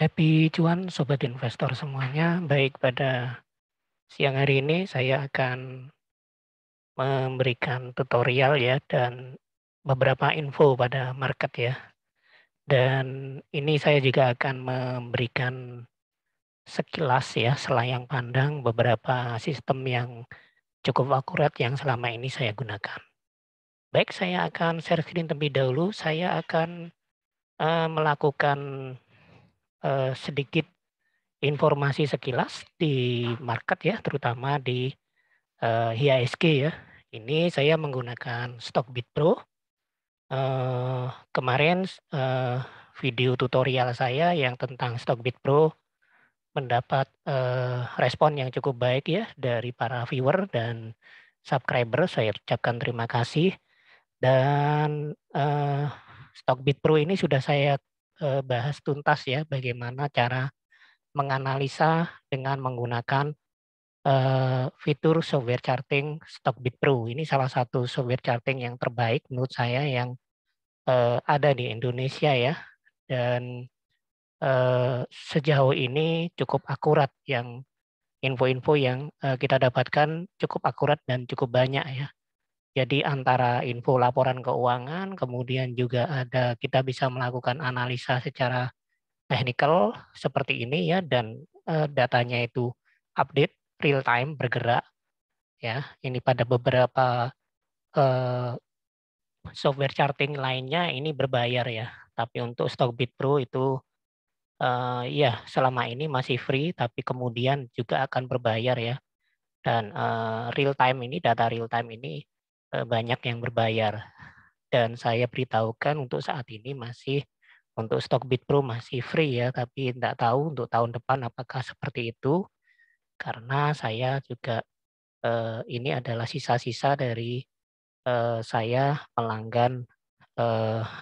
Happy cuan sobat investor semuanya. Baik pada siang hari ini saya akan memberikan tutorial ya dan beberapa info pada market ya. Dan ini saya juga akan memberikan sekilas ya selayang pandang beberapa sistem yang cukup akurat yang selama ini saya gunakan. Baik, saya akan share screen terlebih dahulu. Saya akan eh, melakukan Eh, sedikit informasi sekilas di market ya, terutama di eh, HISG ya. Ini saya menggunakan Stockbit Pro. Eh, kemarin eh, video tutorial saya yang tentang Stockbit Pro mendapat eh, respon yang cukup baik ya dari para viewer dan subscriber. Saya ucapkan terima kasih. Dan eh, Stockbit Pro ini sudah saya Eh, bahas tuntas ya bagaimana cara menganalisa dengan menggunakan eh, fitur software charting Stockbit Pro. Ini salah satu software charting yang terbaik menurut saya yang eh, ada di Indonesia ya. Dan sejauh ini cukup akurat yang info-info yang kita dapatkan cukup akurat dan cukup banyak ya. Jadi antara info laporan keuangan, kemudian juga ada kita bisa melakukan analisa secara teknikal seperti ini ya dan eh, datanya itu update real time bergerak ya. Ini pada beberapa uh, software charting lainnya ini berbayar ya. Tapi untuk Stockbit Pro itu uh, ya selama ini masih free tapi kemudian juga akan berbayar ya. Dan uh, real time ini data real time ini Eh, banyak yang berbayar. Dan saya beritahukan untuk saat ini masih untuk stok Bitpro masih free ya, tapi tidak tahu untuk tahun depan apakah seperti itu. Karena saya juga eh, ini adalah sisa-sisa dari eh, saya pelanggan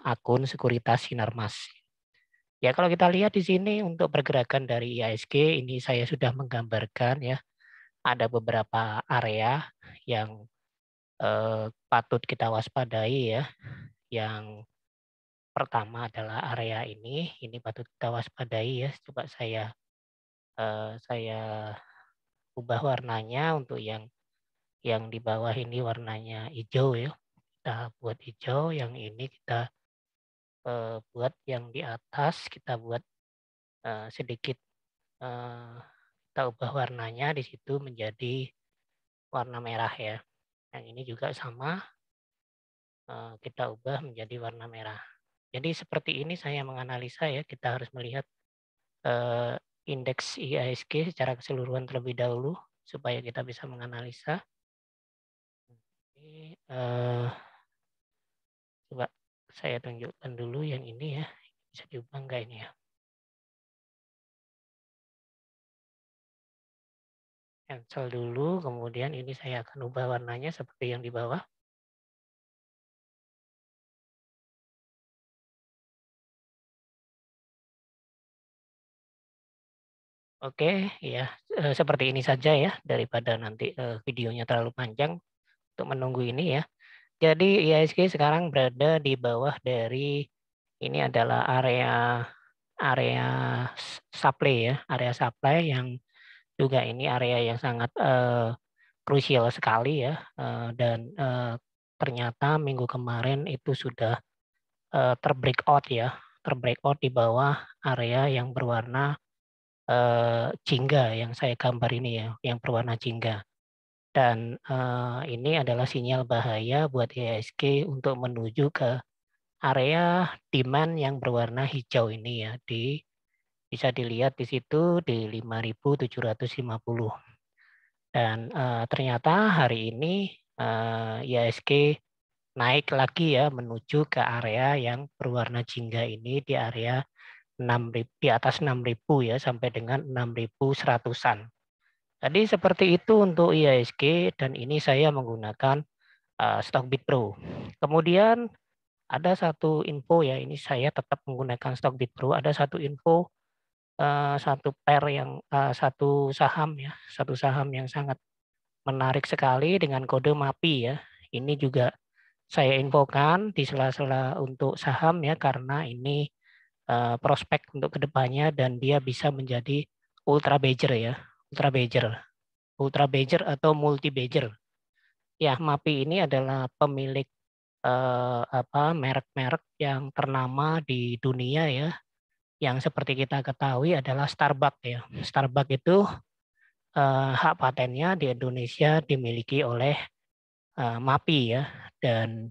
akun sekuritas Sinarmas. Ya kalau kita lihat di sini untuk pergerakan dari IISG ini saya sudah menggambarkan ya ada beberapa area yang eh, patut kita waspadai ya. Yang pertama adalah area ini, ini patut kita waspadai ya. Coba saya eh, saya ubah warnanya untuk yang yang di bawah ini warnanya hijau ya. Kita buat hijau, yang ini kita eh, buat yang di atas kita buat eh, sedikit eh, kita ubah warnanya di situ menjadi warna merah ya. Yang ini juga sama eh, kita ubah menjadi warna merah. Jadi seperti ini saya menganalisa ya, kita harus melihat eh, indeks IISG secara keseluruhan terlebih dahulu supaya kita bisa menganalisa. Ini, eh, coba saya tunjukkan dulu yang ini ya, bisa diubah enggak ini ya? cancel dulu, kemudian ini saya akan ubah warnanya seperti yang di bawah. Oke, ya seperti ini saja ya daripada nanti eh, videonya terlalu panjang untuk menunggu ini ya. Jadi IHSG sekarang berada di bawah dari ini adalah area area supply ya, area supply yang juga ini area yang sangat eh, krusial uh, sekali ya uh, dan uh, ternyata minggu kemarin itu sudah uh, terbreakout ya terbreakout di bawah area yang berwarna uh, yang saya gambar ini ya yang berwarna jingga dan uh, ini adalah sinyal bahaya buat IHSG untuk menuju ke area demand yang berwarna hijau ini ya di bisa dilihat di situ di 5.750. Dan uh, ternyata hari ini uh, eh, IHSG naik lagi ya menuju ke area yang berwarna jingga ini di area 6 di atas 6.000 ya sampai dengan 6.100-an. Jadi seperti itu untuk IHSG dan ini saya menggunakan uh, Stockbit Pro. Kemudian ada satu info ya ini saya tetap menggunakan Stockbit Pro, ada satu info Eh, satu pair yang uh, satu saham ya, satu saham yang sangat menarik sekali dengan kode MAPI ya. Ini juga saya infokan di sela-sela untuk saham ya karena ini uh, prospek untuk kedepannya dan dia bisa menjadi ultra badger ya, ultra badger, ultra badger atau multi badger. Ya, MAPI ini adalah pemilik apa merek-merek yang ternama di dunia ya yang seperti kita ketahui adalah Starbucks ya. Starbucks itu eh, hak patennya di Indonesia dimiliki oleh eh, MAPI ya dan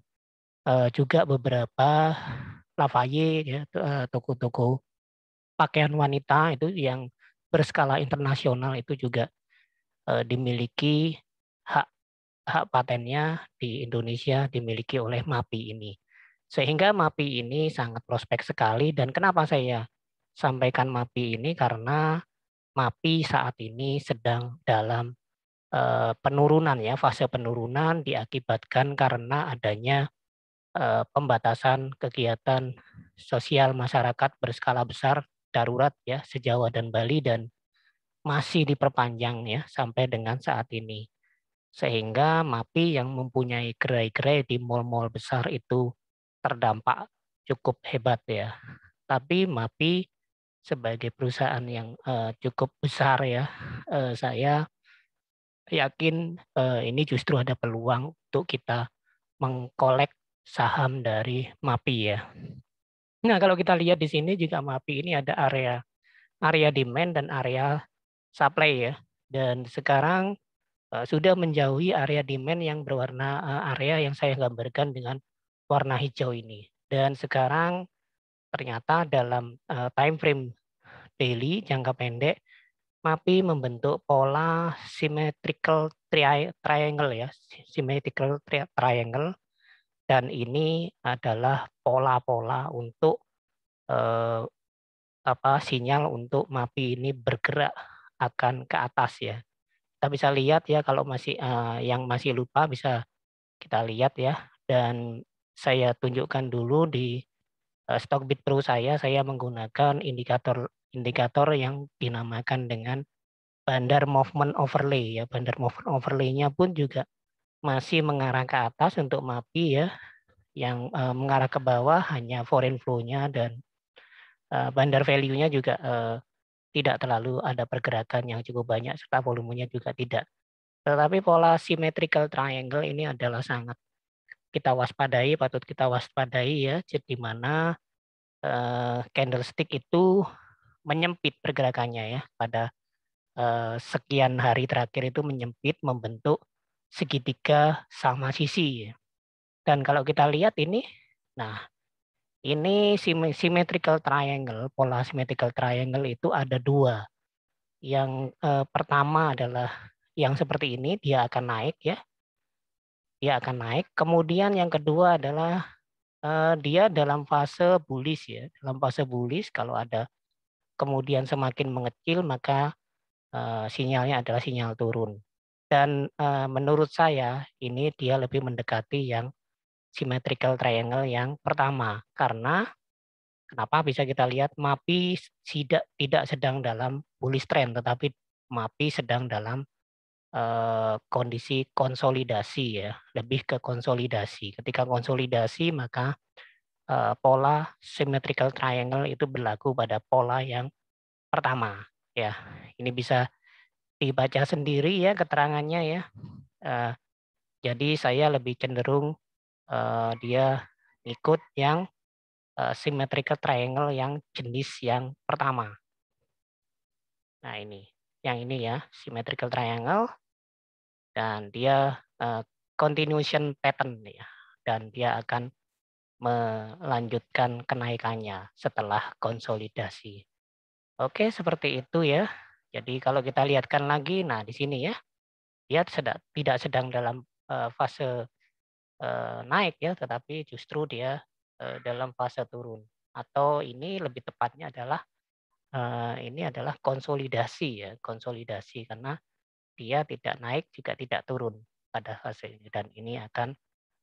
eh, juga beberapa Lavaye ya eh, toko-toko pakaian wanita itu yang berskala internasional itu juga eh, dimiliki hak hak patennya di Indonesia dimiliki oleh MAPI ini. Sehingga MAPI ini sangat prospek sekali dan kenapa saya sampaikan MAPI ini karena MAPI saat ini sedang dalam eh, penurunan ya, fase penurunan diakibatkan karena adanya eh, pembatasan kegiatan sosial masyarakat berskala besar darurat ya sejawa dan Bali dan masih diperpanjang ya sampai dengan saat ini. Sehingga MAPI yang mempunyai gerai-gerai di mal-mal besar itu terdampak cukup hebat ya. Tapi MAPI sebagai perusahaan yang uh, cukup besar ya, uh, saya yakin uh, ini justru ada peluang untuk kita mengkolek saham dari MAPI ya. Nah kalau kita lihat di sini juga MAPI ini ada area area demand dan area supply ya. Dan sekarang uh, sudah menjauhi area demand yang berwarna uh, area yang saya gambarkan dengan warna hijau ini. Dan sekarang ternyata dalam uh, time frame Daily jangka pendek, MAPI membentuk pola symmetrical tri triangle ya, symmetrical tri triangle dan ini adalah pola-pola untuk eh, apa sinyal untuk MAPI ini bergerak akan ke atas ya. Kita bisa lihat ya kalau masih eh, yang masih lupa bisa kita lihat ya dan saya tunjukkan dulu di eh, Stockbit Pro saya, saya menggunakan indikator indikator yang dinamakan dengan bandar movement overlay ya bandar movement overlay-nya pun juga masih mengarah ke atas untuk MAPI ya yang uh, mengarah ke bawah hanya foreign flow-nya dan uh, bandar value-nya juga uh, tidak terlalu ada pergerakan yang cukup banyak serta volumenya juga tidak tetapi pola symmetrical triangle ini adalah sangat kita waspadai patut kita waspadai ya di mana uh, candlestick itu menyempit pergerakannya ya pada eh, sekian hari terakhir itu menyempit membentuk segitiga sama sisi. Dan kalau kita lihat ini, nah ini symmetrical triangle, pola symmetrical triangle itu ada dua. Yang eh, pertama adalah yang seperti ini, dia akan naik ya, dia akan naik. Kemudian yang kedua adalah eh, dia dalam fase bullish ya, dalam fase bullish kalau ada kemudian semakin mengecil maka uh, sinyalnya adalah sinyal turun. Dan uh, menurut saya ini dia lebih mendekati yang symmetrical triangle yang pertama karena kenapa bisa kita lihat MAPI tidak tidak sedang dalam bullish trend tetapi MAPI sedang dalam eh, kondisi konsolidasi ya, lebih ke konsolidasi. Ketika konsolidasi maka Eh, pola symmetrical triangle itu berlaku pada pola yang pertama ya. Ini bisa dibaca sendiri ya keterangannya ya. Eh, jadi saya lebih cenderung eh, dia ikut yang symmetrical triangle yang jenis yang pertama. Nah ini, yang ini ya, symmetrical triangle dan dia continuation pattern ya, dan dia akan melanjutkan kenaikannya setelah konsolidasi. Oke, seperti itu ya. Jadi kalau kita lihatkan lagi, nah di sini ya, dia sedang, tidak sedang dalam eh, fase eh, naik ya, tetapi justru dia eh, dalam fase turun. Atau ini lebih tepatnya adalah ini adalah konsolidasi ya, konsolidasi karena dia tidak naik juga tidak turun pada fase ini dan ini akan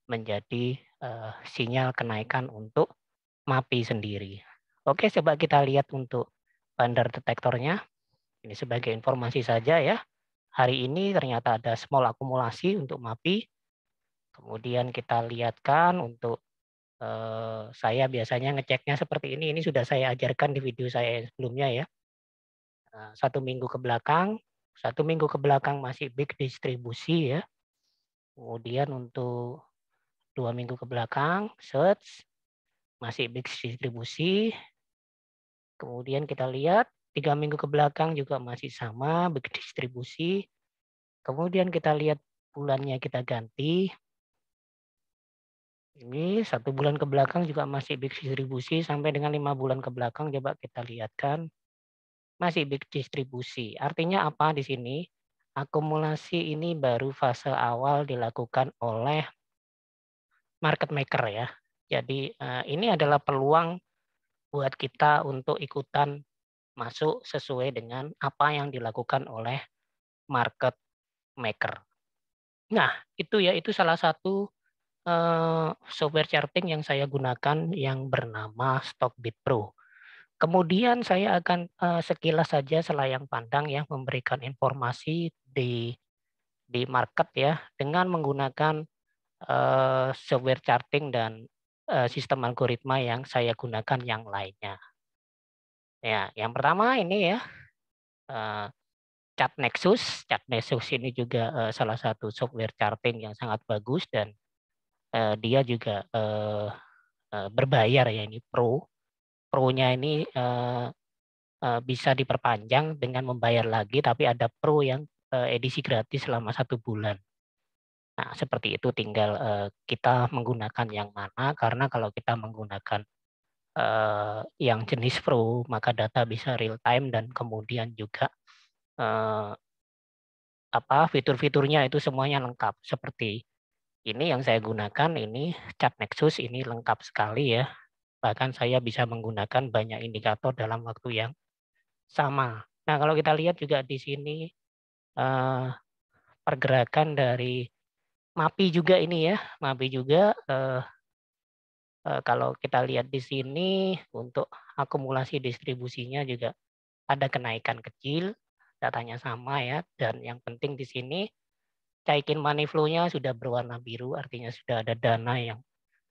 menjadi uh, sinyal kenaikan untuk MAPI sendiri. Oke, coba kita lihat untuk bandar detektornya. Ini sebagai informasi saja ya. Hari ini ternyata ada small akumulasi untuk MAPI. Kemudian kita lihatkan untuk eh, saya biasanya ngeceknya seperti ini. Ini sudah saya ajarkan di video saya sebelumnya ya. Nah, satu minggu ke belakang, satu minggu ke belakang masih big distribusi ya. Kemudian untuk dua minggu ke belakang, search, masih big distribusi. Kemudian kita lihat tiga minggu ke belakang juga masih sama big distribusi. Kemudian kita lihat bulannya kita ganti. Ini satu bulan ke belakang juga masih big distribusi sampai dengan lima bulan ke belakang coba kita lihatkan masih big distribusi. Artinya apa di sini? Akumulasi ini baru fase awal dilakukan oleh market maker ya. Jadi eh, ini adalah peluang buat kita untuk ikutan masuk sesuai dengan apa yang dilakukan oleh market maker. Nah, itu ya itu salah satu eh, software charting yang saya gunakan yang bernama Stockbit Pro. Kemudian saya akan eh, sekilas saja selayang pandang yang memberikan informasi di di market ya dengan menggunakan Eh, software charting dan eh, sistem algoritma yang saya gunakan yang lainnya. Ya, yang pertama ini ya uh, eh, Chart Nexus. Chart Nexus ini juga salah satu software charting yang sangat bagus dan dia juga berbayar ya ini pro. Pro-nya ini bisa diperpanjang dengan membayar lagi, tapi ada pro yang edisi gratis selama satu bulan. Nah, seperti itu tinggal uh, kita menggunakan yang mana karena kalau kita menggunakan uh, yang jenis pro maka data bisa real time dan kemudian juga uh, apa fitur-fiturnya itu semuanya lengkap seperti ini yang saya gunakan ini cat Nexus ini lengkap sekali ya. Bahkan saya bisa menggunakan banyak indikator dalam waktu yang sama. Nah, kalau kita lihat juga di sini uh, pergerakan dari MAPI juga ini ya, MAPI juga uh, uh, kalau kita lihat di sini untuk akumulasi distribusinya juga ada kenaikan kecil, datanya sama ya, dan yang penting di sini Caikin money flow-nya sudah berwarna biru, artinya sudah ada dana yang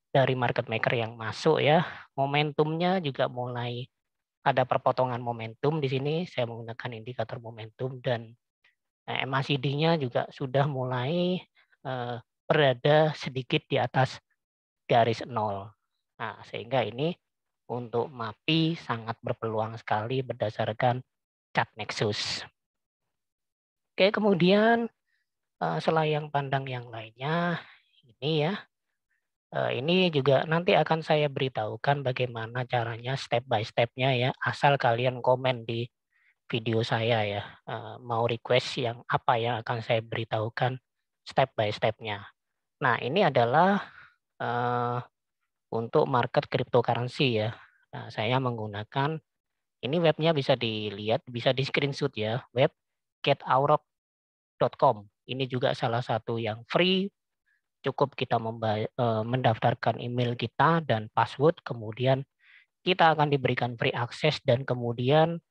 dari market maker yang masuk ya. Momentumnya juga mulai ada perpotongan momentum di sini. Saya menggunakan indikator momentum dan MACD-nya juga sudah mulai Eh, berada sedikit di atas garis nol. Nah, sehingga ini untuk MAPI sangat berpeluang sekali berdasarkan cat nexus. Oke, kemudian eh, selayang pandang yang lainnya ini ya. Eh, ini juga nanti akan saya beritahukan bagaimana caranya step by stepnya ya. Asal kalian komen di video saya ya. Mau request yang apa yang akan saya beritahukan step by stepnya. Nah ini adalah uh, untuk market cryptocurrency ya. Nah, saya menggunakan ini webnya bisa dilihat, bisa di screenshot ya, web cataurop.com. Ini juga salah satu yang free. Cukup kita eh, mendaftarkan email kita dan password, kemudian kita akan diberikan free access dan kemudian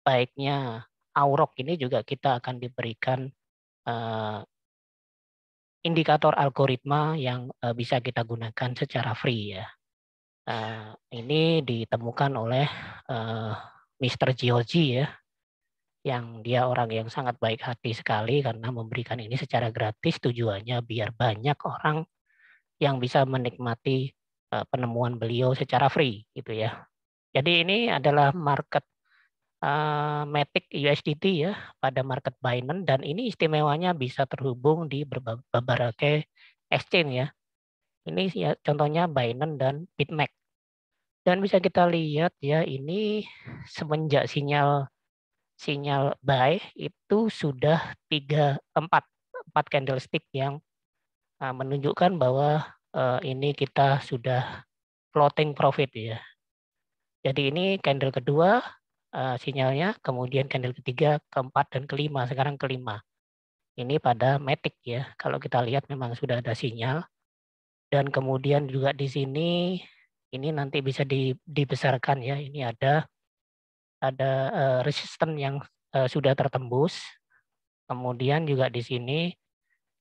baiknya Aurok ini juga kita akan diberikan eh, indikator algoritma yang eh, bisa kita gunakan secara free ya. Eh, ini ditemukan oleh eh, Mr. Georgi ya, yang dia orang yang sangat baik hati sekali karena memberikan ini secara gratis tujuannya biar banyak orang yang bisa menikmati penemuan beliau secara free gitu ya. Jadi ini adalah market Metik eh, Matic USDT ya pada market Binance dan ini istimewanya bisa terhubung di berbagai exchange ya. Ini ya contohnya Binance dan BitMEX Dan bisa kita lihat ya ini semenjak sinyal sinyal buy itu sudah tiga empat 4 candlestick yang eh, menunjukkan bahwa eh, ini kita sudah floating profit ya. Jadi ini candle kedua uh, sinyalnya, kemudian candle ketiga, keempat, dan kelima. Sekarang kelima. Ini pada metik ya. Kalau kita lihat memang sudah ada sinyal. Dan kemudian juga di sini, ini nanti bisa di, dibesarkan ya. Ini ada ada uh, eh, resisten yang uh, sudah tertembus. Kemudian juga di sini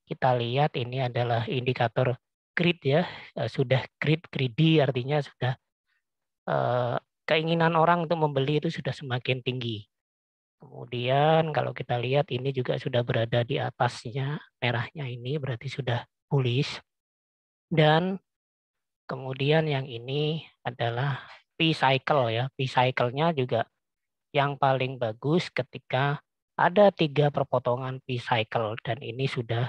kita lihat ini adalah indikator grid ya. Uh, sudah grid greedy artinya sudah uh, keinginan orang untuk membeli itu sudah semakin tinggi. Kemudian kalau kita lihat ini juga sudah berada di atasnya, merahnya ini berarti sudah bullish. Dan kemudian yang ini adalah P cycle ya. P cycle-nya juga yang paling bagus ketika ada tiga perpotongan P cycle dan ini sudah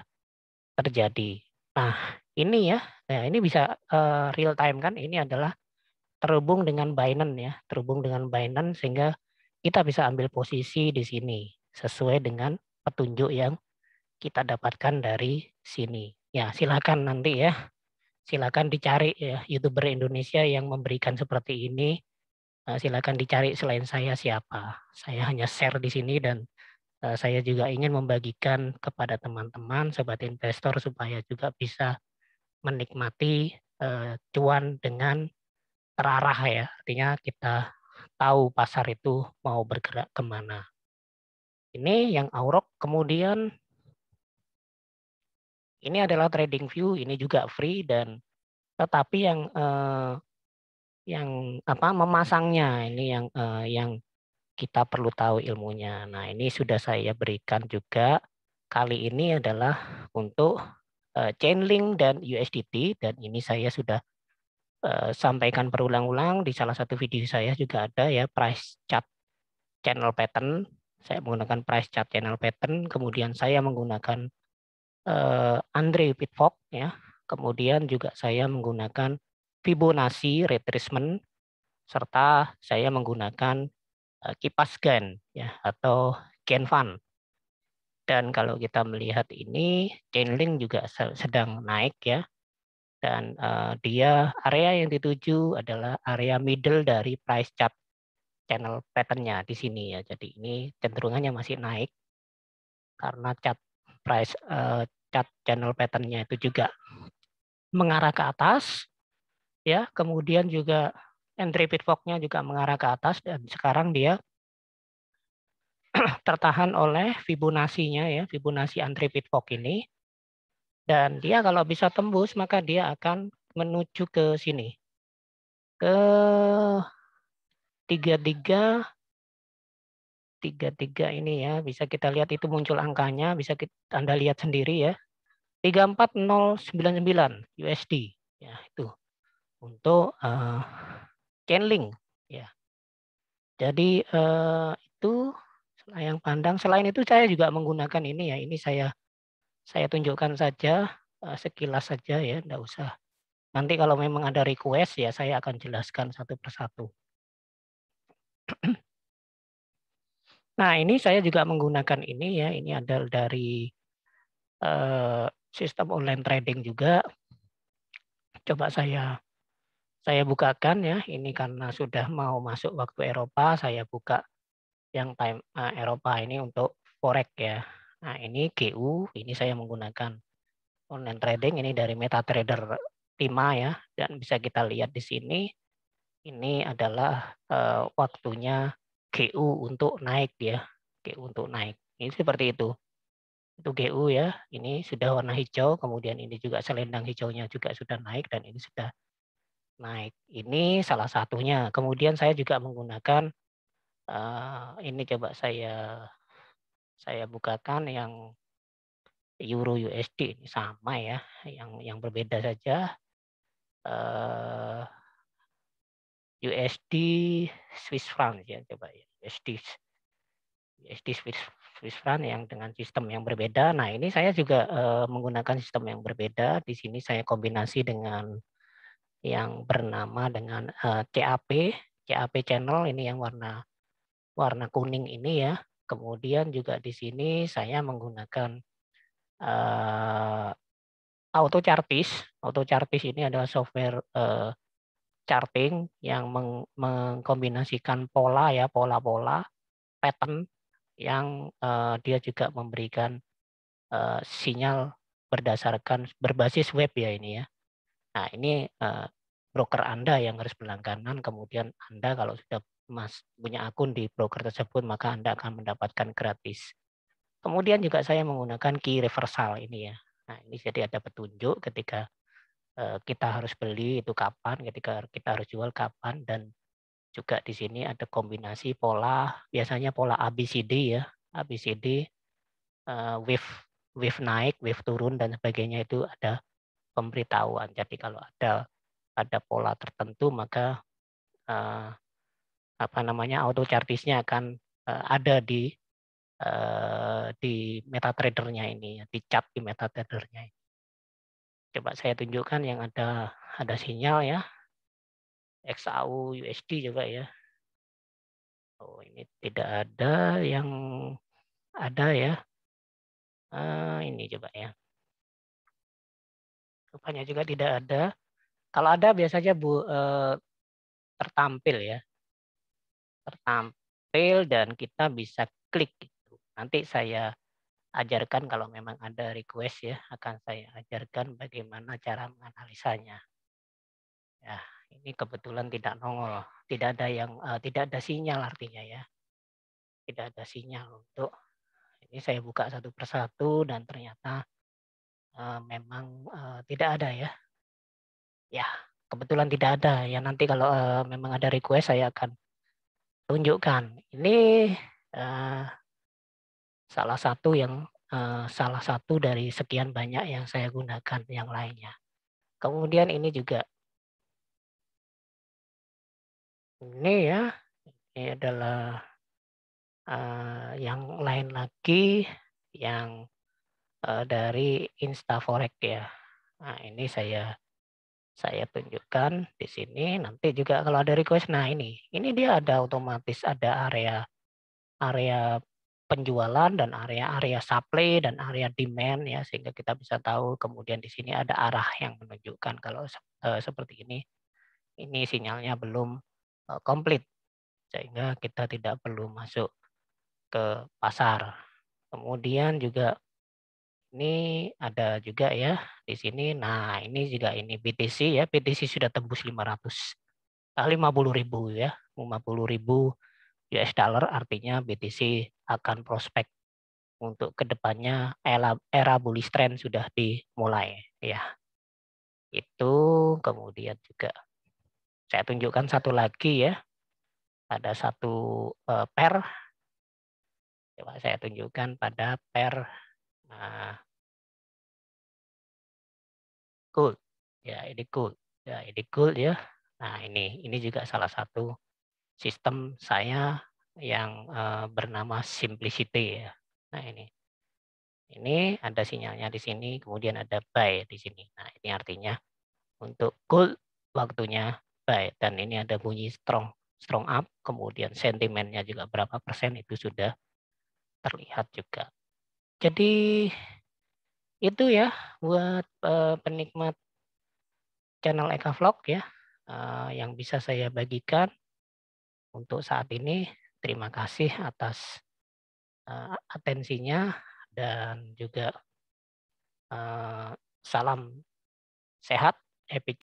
terjadi. Nah, ini ya. Nah, ini bisa uh, real time kan ini adalah terhubung dengan Binance ya, terhubung dengan Binance sehingga kita bisa ambil posisi di sini sesuai dengan petunjuk yang kita dapatkan dari sini. Ya, silakan nanti ya. Silakan dicari ya YouTuber Indonesia yang memberikan seperti ini. Nah, silakan dicari selain saya siapa. Saya hanya share di sini dan eh, saya juga ingin membagikan kepada teman-teman sobat investor supaya juga bisa menikmati eh, cuan dengan terarah ya, artinya kita tahu pasar itu mau bergerak kemana. Ini yang Aurok, kemudian ini adalah trading view, ini juga free dan tetapi yang eh, yang apa memasangnya ini yang eh, yang kita perlu tahu ilmunya. Nah ini sudah saya berikan juga kali ini adalah untuk eh, Chainlink dan USDT dan ini saya sudah Eh, sampaikan berulang-ulang di salah satu video saya juga ada ya price chart channel pattern. Saya menggunakan price chart channel pattern, kemudian saya menggunakan uh, Andre Pitfok ya. Kemudian juga saya menggunakan Fibonacci retracement serta saya menggunakan uh, kipas gen ya atau Genfan. Dan kalau kita melihat ini Chainlink juga sedang naik ya dan uh, dia area yang dituju adalah area middle dari price chart channel patternnya di sini ya. Jadi ini cenderungannya masih naik karena chart price uh, chart channel patternnya itu juga mengarah ke atas ya. Kemudian juga entry pit juga mengarah ke atas dan sekarang dia tertahan oleh Fibonacci-nya ya, Fibonacci entry pit fog ini dan dia kalau bisa tembus, maka dia akan menuju ke sini. Ke 33 33 ini ya, bisa kita lihat itu muncul angkanya, bisa kita, Anda lihat sendiri ya. 34099 USD ya itu untuk uh, eh, Chainlink ya. Jadi uh, itu yang pandang selain itu saya juga menggunakan ini ya, ini saya saya tunjukkan saja eh, sekilas saja ya, tidak usah. Nanti kalau memang ada request ya saya akan jelaskan satu persatu. Nah ini saya juga menggunakan ini ya, ini adalah dari eh, sistem online trading juga. Coba saya saya bukakan ya, ini karena sudah mau masuk waktu Eropa, saya buka yang time uh, Eropa ini untuk forex ya. Nah, ini GU, ini saya menggunakan online trading, ini dari MetaTrader 5 ya, dan bisa kita lihat di sini, ini adalah uh, waktunya GU untuk naik dia, GU untuk naik. Ini seperti itu. Itu GU ya, ini sudah warna hijau, kemudian ini juga selendang hijaunya juga sudah naik, dan ini sudah naik. Ini salah satunya. Kemudian saya juga menggunakan, uh, ini coba saya saya bukakan yang euro USD ini sama ya, yang yang berbeda saja. Uh, eh, USD Swiss franc ya coba ya. USD USD Swiss Swiss franc yang dengan sistem yang berbeda. Nah, ini saya juga uh, menggunakan sistem yang berbeda. Di sini saya kombinasi dengan yang bernama dengan uh, eh, CAP, CAP channel ini yang warna warna kuning ini ya. Kemudian juga di sini saya menggunakan uh, auto chartis. Auto chartis ini adalah software uh, charting yang meng mengkombinasikan pola ya, pola-pola, pattern yang uh, dia juga memberikan uh, sinyal berdasarkan berbasis web ya ini ya. Nah, ini uh, broker Anda yang harus berlangganan kemudian Anda kalau sudah mas punya akun di broker tersebut maka Anda akan mendapatkan gratis. Kemudian juga saya menggunakan key reversal ini ya. Nah, ini jadi ada petunjuk ketika eh, kita harus beli itu kapan, ketika kita harus jual kapan dan juga di sini ada kombinasi pola biasanya pola ABCD ya. ABCD eh, wave wave naik, wave turun dan sebagainya itu ada pemberitahuan. Jadi kalau ada ada pola tertentu maka uh, apa namanya auto chartisnya akan uh, ada di uh, di metatradernya ini, ya, di chart di metatradernya Coba saya tunjukkan yang ada ada sinyal ya. XAU USD juga ya. Oh, ini tidak ada yang ada ya. Uh, ini coba ya. Rupanya juga tidak ada. Kalau ada biasanya Bu uh, tertampil ya tertampil dan kita bisa klik gitu. Nanti saya ajarkan kalau memang ada request ya akan saya ajarkan bagaimana cara menganalisanya. Ya, ini kebetulan tidak nongol, tidak ada yang uh, tidak ada sinyal artinya ya. Tidak ada sinyal untuk ini saya buka satu persatu dan ternyata uh, memang uh, tidak ada ya. Ya, kebetulan tidak ada. Ya nanti kalau uh, memang ada request saya akan tunjukkan ini uh, salah satu yang uh, salah satu dari sekian banyak yang saya gunakan yang lainnya. Kemudian ini juga ini ya ini adalah uh, yang lain lagi yang uh, dari Instaforex ya. Nah, ini saya saya tunjukkan di sini nanti juga kalau ada request nah ini ini dia ada otomatis ada area area penjualan dan area-area supply dan area demand ya sehingga kita bisa tahu kemudian di sini ada arah yang menunjukkan kalau uh, seperti ini ini sinyalnya belum uh, komplit sehingga kita tidak perlu masuk ke pasar kemudian juga ini ada juga ya di sini. Nah, ini juga ini BTC ya, BTC sudah tembus 500 50000 eh, ya, 50000 ribu US dollar artinya BTC akan prospek untuk kedepannya era, era bullish trend sudah dimulai ya. Itu kemudian juga saya tunjukkan satu lagi ya. Ada satu uh, pair. Coba saya tunjukkan pada pair. Nah, cool. Ya, ini cool. Ya, ini cool ya. Nah, ini ini juga salah satu sistem saya yang uh, bernama simplicity ya. Nah, ini. Ini ada sinyalnya di sini, kemudian ada buy di sini. Nah, ini artinya untuk cool waktunya buy dan ini ada bunyi strong strong up, kemudian sentimennya juga berapa persen itu sudah terlihat juga. Jadi itu ya buat uh, penikmat channel Eka Vlog ya uh, yang bisa saya bagikan untuk saat ini. Terima kasih atas uh, atensinya dan juga uh, salam sehat, happy